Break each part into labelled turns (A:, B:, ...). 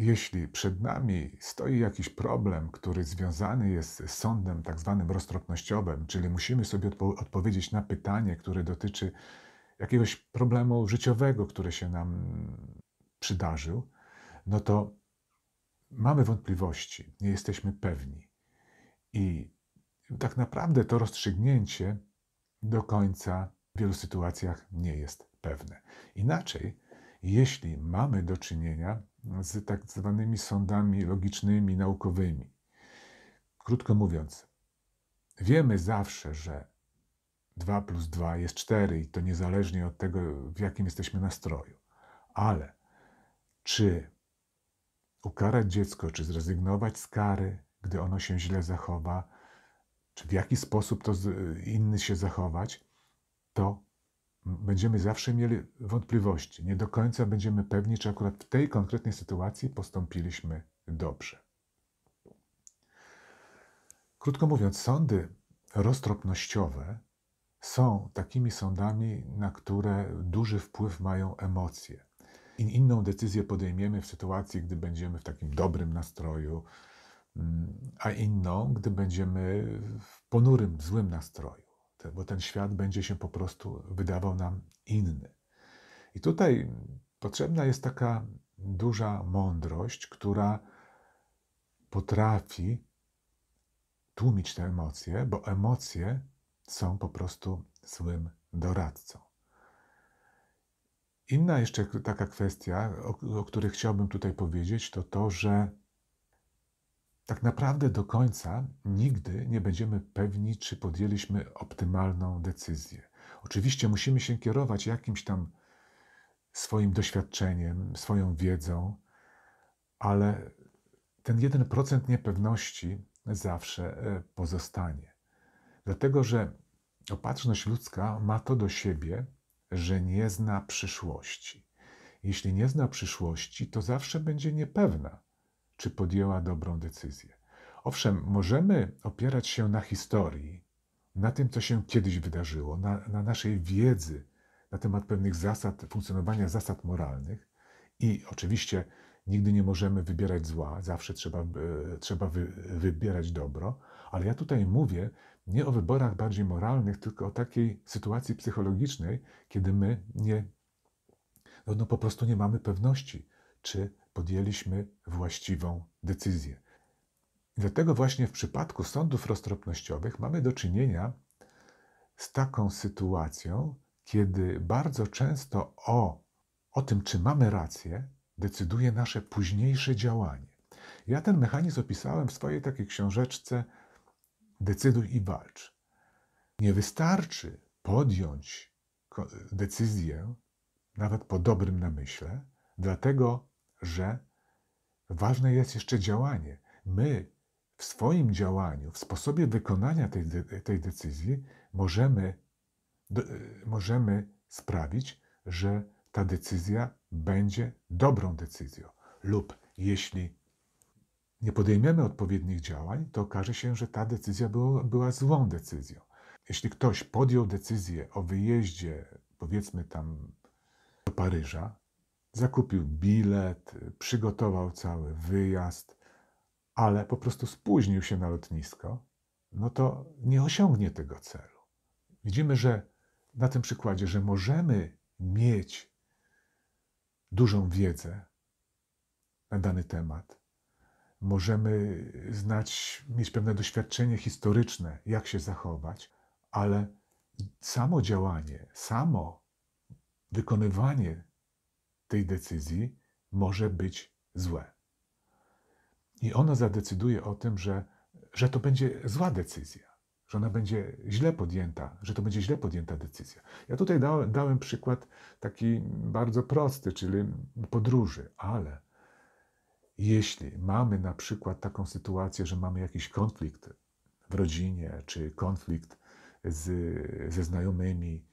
A: jeśli przed nami stoi jakiś problem, który związany jest z sądem tak zwanym roztropnościowym, czyli musimy sobie odpo odpowiedzieć na pytanie, które dotyczy jakiegoś problemu życiowego, który się nam przydarzył, no to mamy wątpliwości, nie jesteśmy pewni. I tak naprawdę to rozstrzygnięcie do końca w wielu sytuacjach nie jest pewne. Inaczej, jeśli mamy do czynienia z tak zwanymi sądami logicznymi, naukowymi. Krótko mówiąc, wiemy zawsze, że 2 plus 2 jest 4 i to niezależnie od tego, w jakim jesteśmy nastroju. Ale czy ukarać dziecko, czy zrezygnować z kary, gdy ono się źle zachowa, czy w jaki sposób to y, inny się zachować, to będziemy zawsze mieli wątpliwości, nie do końca będziemy pewni, czy akurat w tej konkretnej sytuacji postąpiliśmy dobrze. Krótko mówiąc, sądy roztropnościowe są takimi sądami, na które duży wpływ mają emocje. inną decyzję podejmiemy w sytuacji, gdy będziemy w takim dobrym nastroju, mm, a inną, gdy będziemy w ponurym, złym nastroju bo ten świat będzie się po prostu wydawał nam inny. I tutaj potrzebna jest taka duża mądrość, która potrafi tłumić te emocje, bo emocje są po prostu złym doradcą. Inna jeszcze taka kwestia, o, o której chciałbym tutaj powiedzieć, to to, że tak naprawdę do końca nigdy nie będziemy pewni, czy podjęliśmy optymalną decyzję. Oczywiście musimy się kierować jakimś tam swoim doświadczeniem, swoją wiedzą, ale ten 1% niepewności zawsze e, pozostanie. Dlatego, że opatrzność ludzka ma to do siebie, że nie zna przyszłości. Jeśli nie zna przyszłości, to zawsze będzie niepewna czy podjęła dobrą decyzję. Owszem, możemy opierać się na historii, na tym, co się kiedyś wydarzyło, na, na naszej wiedzy na temat pewnych zasad, funkcjonowania zasad moralnych i oczywiście nigdy nie możemy wybierać zła, zawsze trzeba, e, trzeba wy, wybierać dobro, ale ja tutaj mówię nie o wyborach bardziej moralnych, tylko o takiej sytuacji psychologicznej, kiedy my nie, no, no po prostu nie mamy pewności, czy podjęliśmy właściwą decyzję. dlatego właśnie w przypadku sądów roztropnościowych mamy do czynienia z taką sytuacją, kiedy bardzo często o, o tym, czy mamy rację, decyduje nasze późniejsze działanie. Ja ten mechanizm opisałem w swojej takiej książeczce Decyduj i walcz. Nie wystarczy podjąć decyzję, nawet po dobrym namyśle, dlatego że ważne jest jeszcze działanie. My w swoim działaniu, w sposobie wykonania tej, tej decyzji możemy, możemy sprawić, że ta decyzja będzie dobrą decyzją. Lub jeśli nie podejmiemy odpowiednich działań, to okaże się, że ta decyzja była złą decyzją. Jeśli ktoś podjął decyzję o wyjeździe, powiedzmy tam do Paryża, Zakupił bilet, przygotował cały wyjazd, ale po prostu spóźnił się na lotnisko, no to nie osiągnie tego celu. Widzimy, że na tym przykładzie, że możemy mieć dużą wiedzę na dany temat, możemy znać, mieć pewne doświadczenie historyczne, jak się zachować, ale samo działanie, samo wykonywanie tej decyzji może być złe. I ona zadecyduje o tym, że, że to będzie zła decyzja, że ona będzie źle podjęta, że to będzie źle podjęta decyzja. Ja tutaj dałem, dałem przykład taki bardzo prosty, czyli podróży, ale jeśli mamy na przykład taką sytuację, że mamy jakiś konflikt w rodzinie, czy konflikt z, ze znajomymi,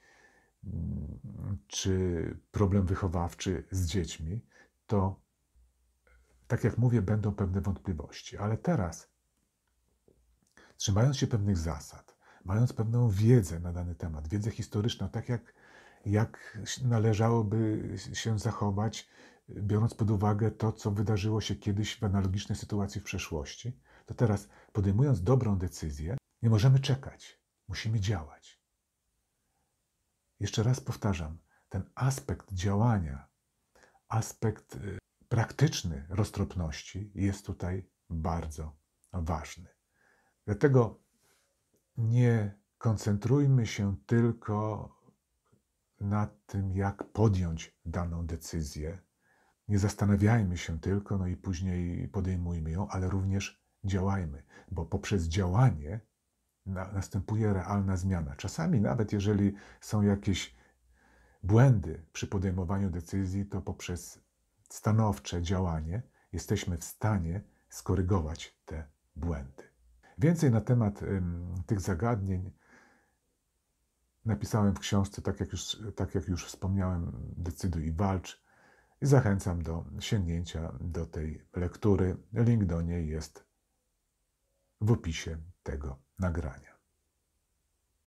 A: Mm, czy problem wychowawczy z dziećmi, to tak jak mówię, będą pewne wątpliwości. Ale teraz, trzymając się pewnych zasad, mając pewną wiedzę na dany temat, wiedzę historyczną, tak jak, jak należałoby się zachować, biorąc pod uwagę to, co wydarzyło się kiedyś w analogicznej sytuacji w przeszłości, to teraz, podejmując dobrą decyzję, nie możemy czekać, musimy działać. Jeszcze raz powtarzam, ten aspekt działania, aspekt y, praktyczny roztropności jest tutaj bardzo ważny. Dlatego nie koncentrujmy się tylko na tym, jak podjąć daną decyzję. Nie zastanawiajmy się tylko, no i później podejmujmy ją, ale również działajmy, bo poprzez działanie na, następuje realna zmiana. Czasami, nawet jeżeli są jakieś błędy przy podejmowaniu decyzji, to poprzez stanowcze działanie jesteśmy w stanie skorygować te błędy. Więcej na temat ym, tych zagadnień napisałem w książce, tak jak, już, tak jak już wspomniałem, Decyduj i walcz. I zachęcam do sięgnięcia do tej lektury. Link do niej jest w opisie tego nagrania.